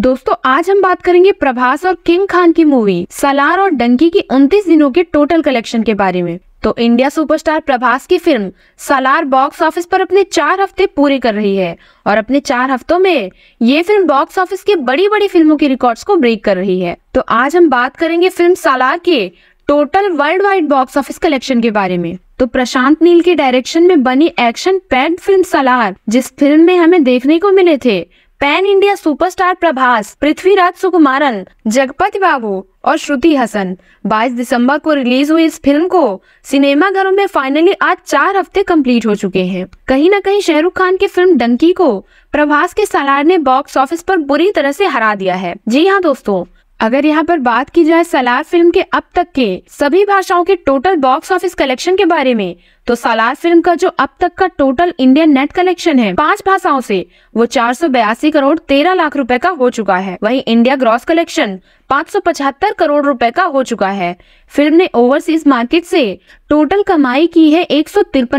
दोस्तों आज हम बात करेंगे प्रभास और किंग खान की मूवी सलार और डंकी की 29 दिनों के टोटल कलेक्शन के बारे में तो इंडिया सुपरस्टार प्रभास की फिल्म सलार बॉक्स ऑफिस पर अपने चार हफ्ते पूरे कर रही है और अपने चार हफ्तों में ये फिल्म बॉक्स ऑफिस के बड़ी बड़ी फिल्मों के रिकॉर्ड्स को ब्रेक कर रही है तो आज हम बात करेंगे फिल्म सलार के total world wide box office collection के बारे में तो प्रशांत नील के डायरेक्शन में बनी एक्शन पैक्ड फिल्म सलार जिस फिल्म में हमें देखने को मिले थे pan India superstar Prabhas Prithviraj Sukumaran Jagapathi Babu और श्रुति हसन 22 दिसंबर को रिलीज हुई इस फिल्म को सिनेमाघरों में फाइनली आज चार हफ्ते कंप्लीट हो चुके हैं कहीं ना कहीं शाहरुख खान की फिल्म डंकी को प्रभास के सलार ने बॉक्स ऑफिस पर बुरी तरह से हरा दिया है जी हाँ दोस्तों अगर यहाँ पर बात की जाए सलार फिल्म के अब तक के सभी भाषाओं के टोटल बॉक्स ऑफिस कलेक्शन के बारे में तो सलार फिल्म का जो अब तक का टोटल इंडियन नेट कलेक्शन है पांच भाषाओं से वो चार करोड़ तेरह लाख रुपए का हो चुका है वहीं इंडिया ग्रॉस कलेक्शन पचहत्तर करोड़ रुपए का हो चुका है फिल्म ने ओवरसीज मार्केट से टोटल कमाई की है एक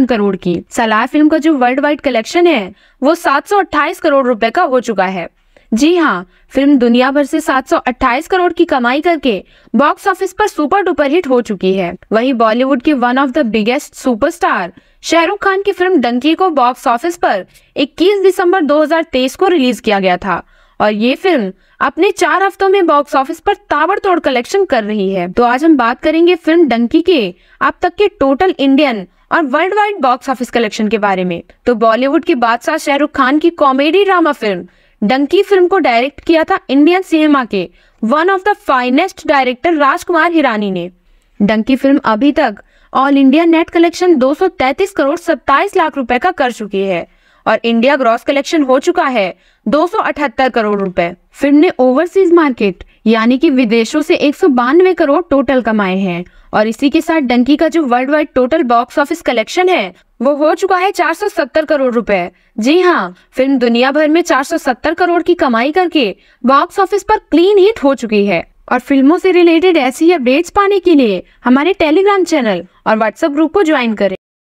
करोड़ की सलार फिल्म का जो वर्ल्ड वाइड कलेक्शन है वो अट्ठाईस करोड़ रुपए का हो चुका है जी हाँ फिल्म दुनिया भर से 728 करोड़ की कमाई करके बॉक्स ऑफिस पर सुपर डुपर हिट हो चुकी है वहीं बॉलीवुड के one of the biggest superstar Shahrukh Khan की फिल्म डंकी को बॉक्स ऑफिस पर 21 दिसंबर 2023 को रिलीज किया गया था और ये फिल्म अपने चार हफ्तों में बॉक्स ऑफिस पर ताबड़तोड़ कलेक्शन कर रही है तो आज हम बात करेंगे फिल्म डंकी के अब तक के टोटल इंडियन और world wide box office collection के बारे में तो बॉलीवुड के बादशाह शाहरुख खान की comedy drama film Dunki film को डायरेक्ट किया था इंडियन सिनेमा के one of the finest director Rajkumar Hirani ने डंकी फिल्म अभी तक all India net collection 233 crore 27 lakh रुपए का कर चुकी है और इंडिया ग्रॉस कलेक्शन हो चुका है 278 करोड़ रुपए फिल्म ने ओवरसीज मार्केट यानी कि विदेशों से एक करोड़ टोटल कमाए हैं और इसी के साथ डंकी का जो world wide total box office collection है वो हो चुका है 470 करोड़ रुपए जी हाँ फिल्म दुनिया भर में 470 करोड़ की कमाई करके बॉक्स ऑफिस पर क्लीन हिट हो चुकी है और फिल्मों से रिलेटेड ऐसी अपडेट्स पाने के लिए हमारे टेलीग्राम चैनल और व्हाट्सएप ग्रुप को ज्वाइन करें